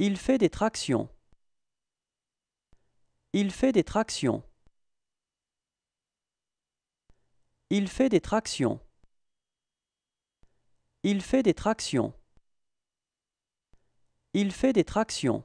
Il fait des tractions. Il fait des tractions. Il fait des tractions. Il fait des tractions. Il fait des tractions.